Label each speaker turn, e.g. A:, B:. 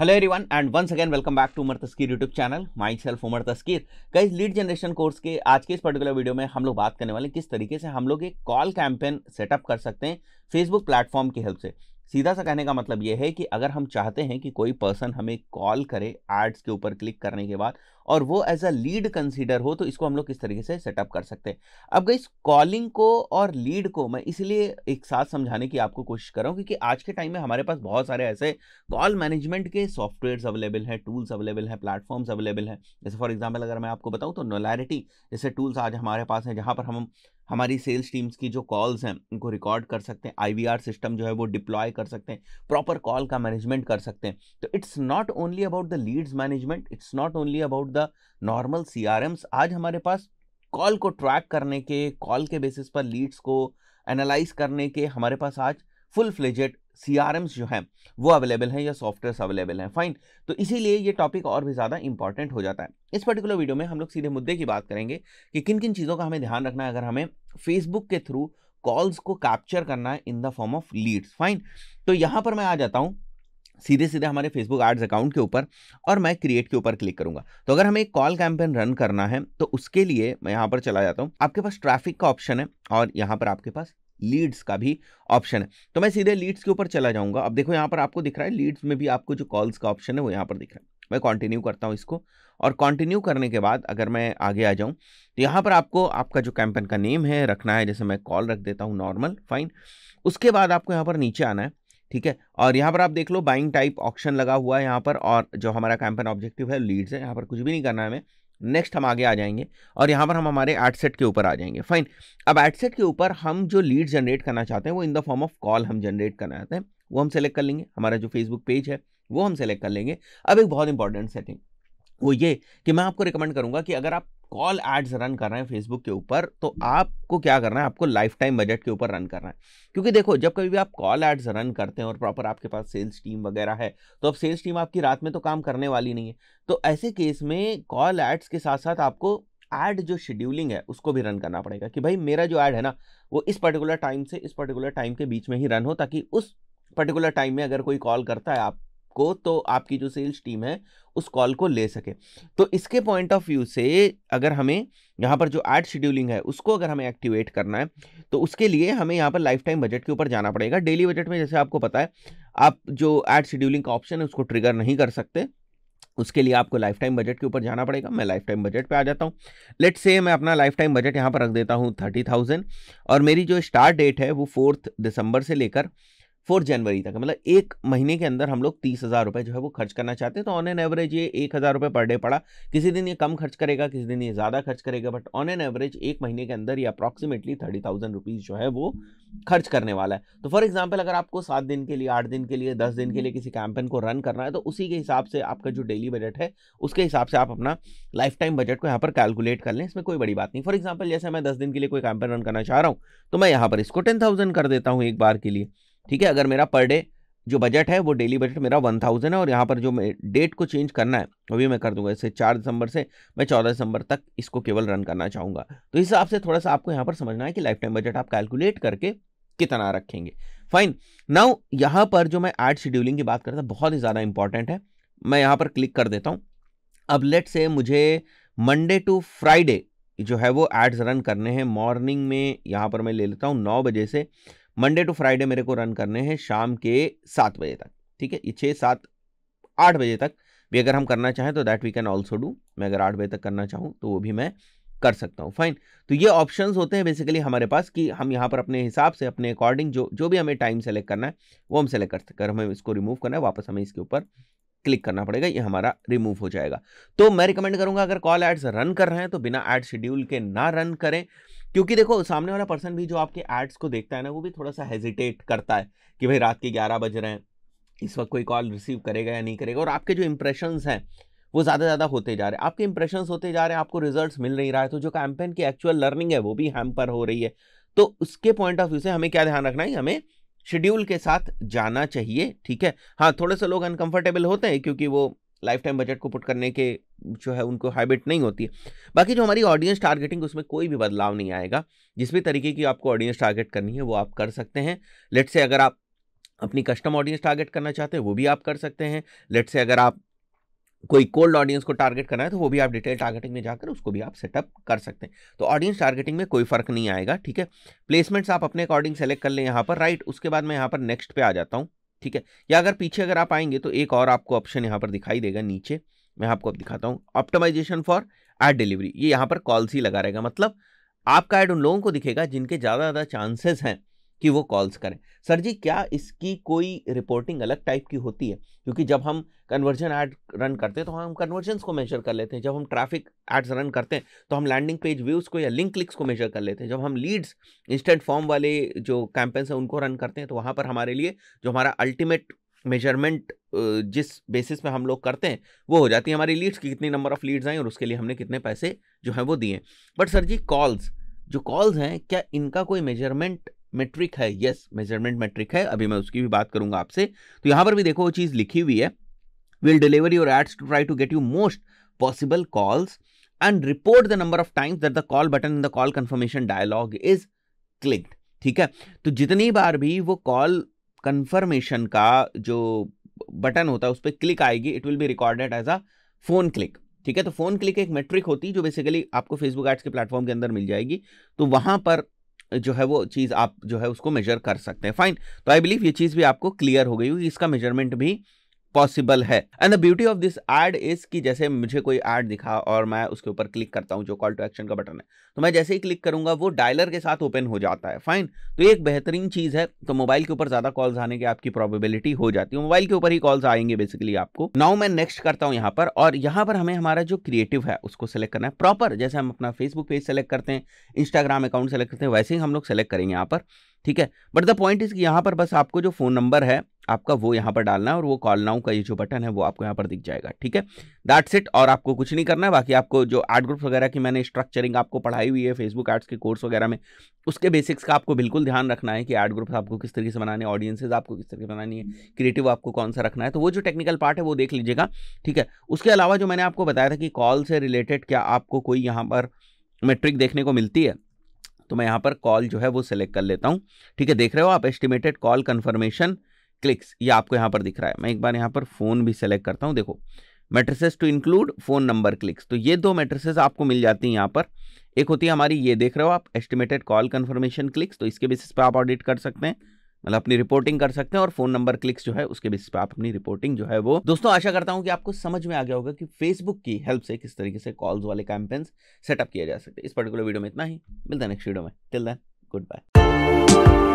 A: hello everyone and once again welcome back to Umar Taskeer YouTube channel myself Umar Taskeer कई lead generation course के आज के इस पर्टिकुलर वीडियो में हम लोग बात करने वाले किस तरीके से हम लोग एक कॉल कैंपेन सेटअप कर सकते हैं फेसबुक प्लेटफॉर्म की हेल्प से सीधा सा कहने का मतलब ये है कि अगर हम चाहते हैं कि कोई पर्सन हमें कॉल करे एड्स के ऊपर क्लिक करने के बाद और वो एज अ लीड कंसीडर हो तो इसको हम लोग किस तरीके से सेटअप कर सकते हैं अब गई कॉलिंग को और लीड को मैं इसलिए एक साथ समझाने की आपको कोशिश कर रहा हूँ क्योंकि आज के टाइम में हमारे पास बहुत सारे ऐसे कॉल मैनेजमेंट के सॉफ्टवेयर अवेलेबल हैं टूल्स अवेलेबल हैं प्लेटफॉर्म्स अवेलेबल हैं जैसे फॉर एग्जाम्पल अगर मैं आपको बताऊँ तो नोलैरिटी जैसे टूल्स आज हमारे पास हैं जहाँ पर हम हमारी सेल्स टीम्स की जो कॉल्स हैं उनको रिकॉर्ड कर सकते हैं आईवीआर सिस्टम जो है वो डिप्लॉय कर सकते हैं प्रॉपर कॉल का मैनेजमेंट कर सकते हैं तो it's not only about the leads management it's not only about the normal see आज हमारे पास कॉल को ट्रैक करने के कॉल के बेसिस पर लीड्स को एनालाइज करने के हमारे पास आज फुल फ्लेजेड सी जो हैं वो अवेलेबल हैं या सॉफ्टवेयर अवेलेबल हैं फाइन तो इसीलिए ये टॉपिक और भी ज़्यादा इंपॉर्टेंट हो जाता है इस पर्टिकुलर वीडियो में हम लोग सीधे मुद्दे की बात करेंगे कि किन किन चीज़ों का हमें ध्यान रखना है अगर हमें फेसबुक के थ्रू कॉल्स को कैप्चर करना है in the form of leads fine तो यहाँ पर मैं आ जाता हूँ सीधे सीधे हमारे फेसबुक एड्स अकाउंट के ऊपर और मैं क्रिएट के ऊपर क्लिक करूंगा तो अगर हमें एक कॉल कैंपेन रन करना है तो उसके लिए मैं यहाँ पर चला जाता हूँ आपके पास ट्रैफिक का ऑप्शन है और यहाँ पर आपके पास लीड्स का भी ऑप्शन है तो मैं सीधे लीड्स के ऊपर चला जाऊंगा अब देखो यहाँ पर आपको दिख रहा है लीड्स में भी आपको जो कॉल्स का ऑप्शन है वो यहाँ पर दिख रहा है मैं कंटिन्यू करता हूँ इसको और कंटिन्यू करने के बाद अगर मैं आगे आ जाऊँ तो यहाँ पर आपको आपका जो कैंपेन का नेम है रखना है जैसे मैं कॉल रख देता हूँ नॉर्मल फाइन उसके बाद आपको यहाँ पर नीचे आना है ठीक है और यहाँ पर आप देख लो बाइंग टाइप ऑप्शन लगा हुआ है यहाँ पर और जो हमारा कैंपेन ऑब्जेक्टिव है लीड्स है यहाँ पर कुछ भी नहीं करना है हमें नेक्स्ट हम आगे आ जाएंगे और यहाँ पर हम हमारे एडसेट के ऊपर आ जाएंगे फाइन अब एडसेट के ऊपर हम जो लीड जनरेट करना चाहते हैं वो in the form of call हम जनरेट करना चाहते हैं वो हम सेलेक्ट कर लेंगे हमारा जो फेसबुक पेज है वो हम सेलेक्ट कर लेंगे अब एक बहुत इंपॉर्टेंट सेटिंग वो ये कि मैं आपको रिकमेंड करूँगा कि अगर आप कॉल एड्स रन कर रहे हैं फेसबुक के ऊपर तो आपको क्या करना है आपको लाइफ टाइम बजट के ऊपर रन करना है क्योंकि देखो जब कभी भी आप कॉल एड्स रन करते हैं और प्रॉपर आपके पास सेल्स टीम वगैरह है तो अब सेल्स टीम आपकी रात में तो काम करने वाली नहीं है तो ऐसे केस में कॉल एड्स के साथ साथ आपको एड जो शेड्यूलिंग है उसको भी रन करना पड़ेगा कि भाई मेरा जो ऐड है ना वो इस पर्टिकुलर टाइम से इस पर्टिकुलर टाइम के बीच में ही रन हो ताकि उस पर्टिकुलर टाइम में अगर कोई कॉल करता है आप को तो आपकी जो सेल्स टीम है उस कॉल को ले सके तो इसके पॉइंट ऑफ व्यू से अगर हमें यहाँ पर जो एड शेड्यूलिंग है उसको अगर हमें एक्टिवेट करना है तो उसके लिए हमें यहाँ पर लाइफ टाइम बजट के ऊपर जाना पड़ेगा डेली बजट में जैसे आपको पता है आप जो एड शेड्यूलिंग का ऑप्शन है उसको ट्रिगर नहीं कर सकते उसके लिए आपको लाइफ टाइम बजट के ऊपर जाना पड़ेगा मैं लाइफ टाइम बजट पे आ जाता हूँ लेट से मैं अपना लाइफ टाइम बजट यहाँ पर रख देता हूँ थर्टी थाउजेंड और मेरी जो स्टार्ट डेट है वो फोर्थ दिसंबर से लेकर फोर्थ जनवरी तक मतलब एक महीने के अंदर हम लोग तीस हज़ार रुपये जो है वो खर्च करना चाहते हैं तो ऑन एन एवरेज ये एक हज़ार रुपये पर डे पड़ा किसी दिन ये कम खर्च करेगा किसी दिन ये ज़्यादा खर्च करेगा बट ऑन एन एवरेज एक महीने के अंदर ये अप्रॉक्सीमेटली थर्टी थाउजेंड रुपीज़ जो है वो खर्च करने वाला है तो फॉर एग्जाम्पल अगर आपको सात दिन के लिए आठ दिन के लिए दस दिन के लिए किसी कैंपेन को रन करना है तो उसी के हिसाब से आपका जो डेली बजट है उसके हिसाब से आप अपना लाइफ टाइम बजट को यहाँ पर कैलकुलेट कर लें इसमें कोई बड़ी बात नहीं फॉर एग्जाम्पल जैसे मैं दस दिन के लिए कोई कैंपेन रन करना चाह रहा हूँ तो मैं यहाँ पर इसको टेन थाउजेंड कर देता हूँ एक बार के लिए ठीक है अगर मेरा पर डे जो बजट है वो डेली बजट मेरा वन थाउजेंड है और यहाँ पर जो मैं डेट को चेंज करना है अभी भी मैं कर दूंगा इसे चार दिसंबर से मैं चौदह दिसंबर तक इसको केवल रन करना चाहूँगा तो इस हिसाब से थोड़ा सा आपको यहाँ पर समझना है कि लाइफ टाइम बजट आप कैलकुलेट करके कितना रखेंगे फाइन नाउ यहाँ पर जो मैं एड शेड्यूलिंग की बात करता था बहुत ही ज़्यादा इंपॉर्टेंट है मैं यहाँ पर क्लिक कर देता हूँ अब लेट से मुझे मंडे टू फ्राइडे जो है वो एड्स रन करने हैं मॉर्निंग में यहाँ पर मैं ले लेता हूँ नौ बजे से मंडे टू फ्राइडे मेरे को रन करने हैं शाम के सात बजे तक ठीक है छः सात आठ बजे तक भी अगर हम करना चाहें तो that we can also do मैं अगर आठ बजे तक करना चाहूँ तो वो भी मैं कर सकता हूँ फाइन तो ये ऑप्शन होते हैं बेसिकली हमारे पास कि हम यहाँ पर अपने हिसाब से अपने अकॉर्डिंग जो जो भी हमें टाइम सेलेक्ट करना है वो हम सेलेक्ट कर सकते हैं हमें इसको रिमूव करना है वापस हमें इसके ऊपर क्लिक करना पड़ेगा ये हमारा रिमूव हो जाएगा तो मैं रिकमेंड करूंगा अगर कॉल एड्स रन कर रहे हैं तो बिना एड शेड्यूल के ना रन करें क्योंकि देखो सामने वाला पर्सन भी जो आपके एड्स को देखता है ना वो भी थोड़ा सा हेजिटेट करता है कि भाई रात के ग्यारह बज रहे हैं इस वक्त कोई कॉल रिसीव करेगा या नहीं करेगा और आपके जो इंप्रेशंस हैं वो ज़्यादा ज़्यादा होते जा रहे हैं आपके इंप्रेशंस होते जा रहे हैं आपको रिजल्ट्स मिल नहीं रहा है तो जो कैंपेन की एक्चुअल लर्निंग है वो भी हैम्पर हो रही है तो उसके पॉइंट ऑफ व्यू से हमें क्या ध्यान रखना है हमें शेड्यूल के साथ जाना चाहिए ठीक है हाँ थोड़े से लोग अनकंफर्टेबल होते हैं क्योंकि वो लाइफ टाइम बजट को पुट करने के जो है उनको हैबिट नहीं होती है बाकी जो हमारी ऑडियंस टारगेटिंग उसमें कोई भी बदलाव नहीं आएगा जिस भी तरीके की आपको ऑडियंस टारगेट करनी है वो आप कर सकते हैं लेट से अगर आप अपनी कस्टम ऑडियंस टारगेट करना चाहते हैं वो भी आप कर सकते हैं लेट से अगर आप कोई कोल्ड ऑडियंस को टारगेट करना है तो वो भी आप डिटेल टारगेटिंग में जाकर उसको भी आप सेटअप कर सकते हैं तो ऑडियंस टारगेटिंग में कोई फर्क नहीं आएगा ठीक है प्लेसमेंट्स आप अपने अकॉर्डिंग सेलेक्ट कर लें यहाँ पर राइट उसके बाद मैं यहाँ पर नेक्स्ट पे आ जाता हूँ ठीक है या अगर पीछे अगर आप आएंगे तो एक और आपको ऑप्शन यहाँ पर दिखाई देगा नीचे मैं आपको अब दिखाता हूँ ऑप्टोमाइजेशन फॉर एड डिलीवरी ये यहाँ पर कॉल्स ही लगा रहेगा मतलब आपका एड उन लोगों को दिखेगा जिनके ज़्यादा ज़्यादा चांसेस हैं कि वो कॉल्स करें सर जी क्या इसकी कोई रिपोर्टिंग अलग टाइप की होती है क्योंकि जब हम कन्वर्जन ऐड रन करते हैं तो हम कन्वर्जन को मेजर कर लेते हैं जब हम ट्रैफिक एड्स रन करते हैं तो हम लैंडिंग पेज व्यूज़ को या लिंक क्लिक्स को मेजर कर लेते हैं जब हम लीड्स इंस्टेंट फॉर्म वाले जो कैंपेन्स हैं उनको रन करते हैं तो वहाँ पर हमारे लिए जो हमारा अल्टीमेट मेजरमेंट जिस बेसिस पे हम लोग करते हैं वो हो जाती है हमारी लीड्स की कितनी नंबर ऑफ़ लीड्स आई और उसके लिए हमने कितने पैसे जो हैं वो दिए बट सर जी कॉल्स जो कॉल्स हैं क्या इनका कोई मेजरमेंट मेट्रिक है यस मेजरमेंट मेट्रिक है अभी मैं उसकी भी बात करूंगा आपसे तो यहाँ पर भी देखो वो चीज़ लिखी हुई है will deliver your ads to try to get you most possible calls and report the number of times that the call button in the call confirmation dialog is clicked ठीक है तो जितनी बार भी वो कॉल कंफर्मेशन का जो button होता है उस पर क्लिक आएगी it will be recorded as a phone click ठीक है तो फोन क्लिक एक मेट्रिक होती है जो बेसिकली आपको फेसबुक एड्स के प्लेटफॉर्म के अंदर मिल जाएगी तो वहां पर जो है वो चीज़ आप जो है उसको मेजर कर सकते हैं फाइन तो आई बिलीव ये चीज़ भी आपको क्लियर हो गई होगी इसका मेजरमेंट भी पॉसिबल है and the beauty of this ad is कि जैसे मुझे कोई एड दिखा और मैं उसके ऊपर क्लिक करता हूँ जो कॉल टू एक्शन का बटन है तो मैं जैसे ही क्लिक करूंगा वो डायलर के साथ ओपन हो जाता है फाइन तो ये एक बेहतरीन चीज़ है तो मोबाइल के ऊपर ज़्यादा कॉल्स आने की आपकी प्रॉबिलिटी हो जाती है मोबाइल के ऊपर ही कॉल्स आएंगे बेसिकली आपको नाउ मैं नेक्स्ट करता हूँ यहाँ पर और यहाँ पर हमें हमारा जो क्रिएटिव है उसको सेलेक्ट करना है प्रॉपर जैसे हम अपना फेसबुक पेज सेलेक्ट करते हैं इंस्टाग्राम अकाउंट सेलेक्ट करते हैं वैसे ही हम लोग सेलेक्ट करेंगे यहाँ पर ठीक है बट द पॉइंट इज कि यहाँ पर बस आपको जो फ़ोन नंबर है आपका वो यहाँ पर डालना है और वो कॉल नाउ का ये जो बटन है वो आपको यहाँ पर दिख जाएगा ठीक है दैट्स इट और आपको कुछ नहीं करना है बाकी आपको जो आर्ट ग्रुप्स वगैरह की मैंने स्ट्रक्चरिंग आपको पढ़ाई हुई है फेसबुक एड्स के कोर्स वगैरह में उसके बेसिक्स का आपको बिल्कुल ध्यान रखना है कि आर्ट ग्रुप्स आपको किस तरीके से बनाने ऑडियंसेज आपको किस तरीके से बनानी है क्रिएटिव आपको कौन सा रखना है तो वो जो टेक्निकल पार्ट है वो देख लीजिएगा ठीक है उसके अलावा जो मैंने आपको बताया था कि कॉल से रिलेटेड क्या आपको कोई यहाँ पर मेट्रिक देखने को मिलती है तो मैं यहाँ पर कॉल जो है वो सिलेक्ट कर लेता हूँ ठीक है देख रहे हो आप एस्टिमेटेड कॉल कन्फर्मेशन क्लिक्स ये आपको यहाँ पर दिख रहा है मैं एक बार यहाँ पर फ़ोन भी सेलेक्ट करता हूँ देखो metrics to include phone number clicks तो ये दो मेट्रेसेस आपको मिल जाती हैं यहाँ पर एक होती है हमारी ये देख रहे हो आप एस्टिमेटेड कॉल कन्फर्मेशन क्लिक्स तो इसके बेसिस पर आप ऑडिट कर सकते हैं मतलब अपनी रिपोर्टिंग कर सकते हैं और फोन नंबर क्लिक्स जो है उसके बेसिस पे आप अपनी रिपोर्टिंग जो है वो दोस्तों आशा करता हूं कि आपको समझ में आ गया होगा कि फेसबुक की हेल्प से किस तरीके से कॉल्स वाले कैंपेन्स सेटअप किया जा सकते हैं इस पर्टिकुलर वीडियो में इतना ही मिलता है नेक्स्ट वीडियो में टिल देन गुड बाय